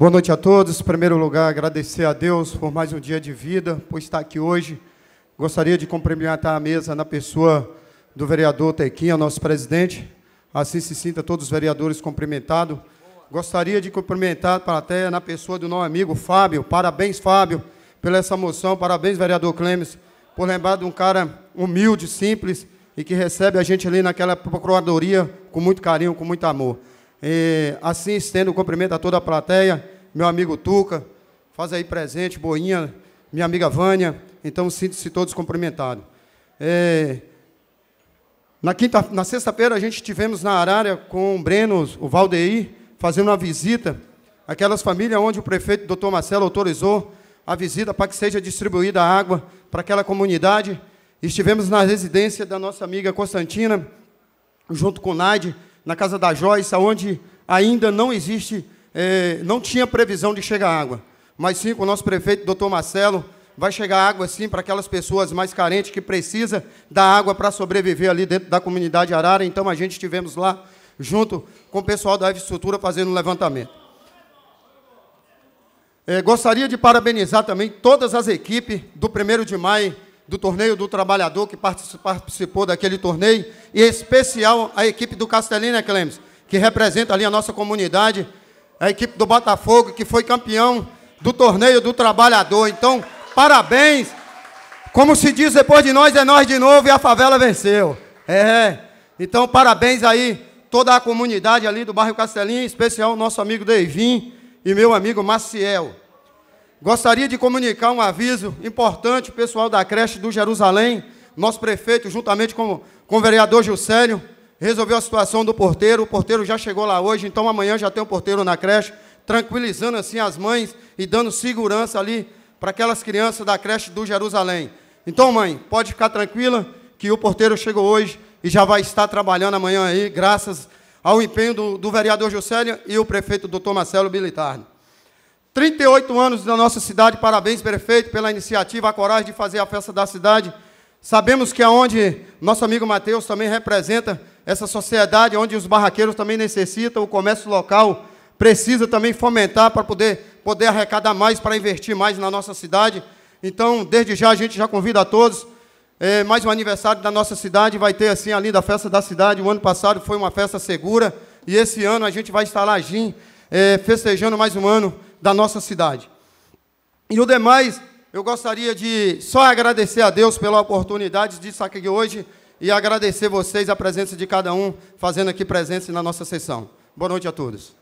Boa noite a todos. Em primeiro lugar, agradecer a Deus por mais um dia de vida, por estar aqui hoje. Gostaria de cumprimentar a mesa na pessoa do vereador Tequinha, nosso presidente. Assim se sinta todos os vereadores cumprimentados. Gostaria de cumprimentar para até na pessoa do nosso amigo Fábio. Parabéns, Fábio, pela essa moção. Parabéns, vereador Clemes, por lembrar de um cara humilde, simples e que recebe a gente ali naquela procuradoria com muito carinho, com muito amor. E, assim, estendo o cumprimento a toda a plateia, meu amigo Tuca, faz aí presente, Boinha, minha amiga Vânia. Então, sinto-se todos cumprimentados. É, na, quinta, na sexta-feira, a gente tivemos na Arária com o Breno, o Valdeir, fazendo uma visita àquelas famílias onde o prefeito, doutor Marcelo, autorizou a visita para que seja distribuída água para aquela comunidade. Estivemos na residência da nossa amiga Constantina, junto com o Naide, na casa da Joyce, onde ainda não existe, é, não tinha previsão de chegar água. Mas sim, com o nosso prefeito, doutor Marcelo, vai chegar água sim para aquelas pessoas mais carentes que precisam da água para sobreviver ali dentro da comunidade Arara. Então a gente estivemos lá junto com o pessoal da infraestrutura fazendo um levantamento. É, gostaria de parabenizar também todas as equipes do 1 de maio do torneio do trabalhador que participou daquele torneio, e em especial a equipe do Castelina né, Clemens, que representa ali a nossa comunidade, a equipe do Botafogo, que foi campeão do torneio do trabalhador. Então, parabéns! Como se diz depois de nós, é nós de novo e a favela venceu. É. Então, parabéns aí, toda a comunidade ali do bairro Castelinho, em especial nosso amigo Deivin e meu amigo Maciel. Gostaria de comunicar um aviso importante, pessoal da creche do Jerusalém, nosso prefeito, juntamente com, com o vereador Juscelio, resolveu a situação do porteiro. O porteiro já chegou lá hoje, então amanhã já tem um porteiro na creche, tranquilizando assim as mães e dando segurança ali para aquelas crianças da creche do Jerusalém. Então, mãe, pode ficar tranquila que o porteiro chegou hoje e já vai estar trabalhando amanhã aí, graças ao empenho do, do vereador Juscelio e o prefeito doutor Marcelo Militar. 38 anos da nossa cidade, parabéns, prefeito, pela iniciativa, a coragem de fazer a festa da cidade. Sabemos que é onde nosso amigo Matheus também representa essa sociedade, onde os barraqueiros também necessitam, o comércio local precisa também fomentar para poder, poder arrecadar mais, para investir mais na nossa cidade. Então, desde já, a gente já convida a todos. É, mais um aniversário da nossa cidade, vai ter assim a linda festa da cidade. O ano passado foi uma festa segura e esse ano a gente vai estar lá, Jim, é, festejando mais um ano da nossa cidade. E o demais, eu gostaria de só agradecer a Deus pela oportunidade de estar aqui hoje e agradecer vocês a presença de cada um, fazendo aqui presença na nossa sessão. Boa noite a todos.